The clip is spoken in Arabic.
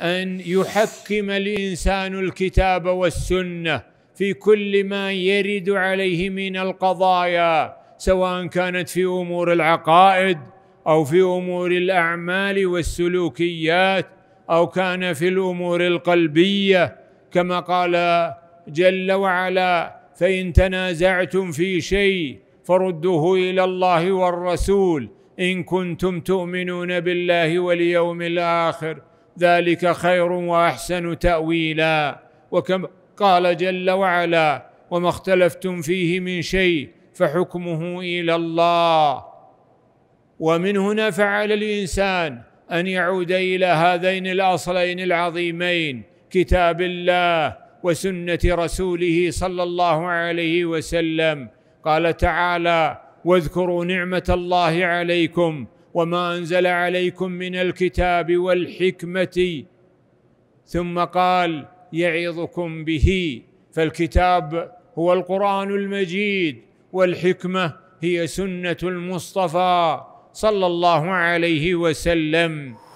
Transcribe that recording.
ان يحكم الانسان الكتاب والسنه في كل ما يرد عليه من القضايا سواء كانت في امور العقائد او في امور الاعمال والسلوكيات او كان في الامور القلبيه كما قال جل وعلا فان تنازعتم في شيء فردوه الى الله والرسول ان كنتم تؤمنون بالله واليوم الاخر ذلك خير واحسن تاويلا وكم قال جل وعلا وما اختلفتم فيه من شيء فحكمه الى الله ومن هنا فعل الانسان ان يعود الى هذين الاصلين العظيمين كتاب الله وسنه رسوله صلى الله عليه وسلم قال تعالى واذكروا نعمه الله عليكم وما انزل عليكم من الكتاب والحكمه ثم قال يعظكم به فالكتاب هو القران المجيد والحكمه هي سنه المصطفى صلى الله عليه وسلم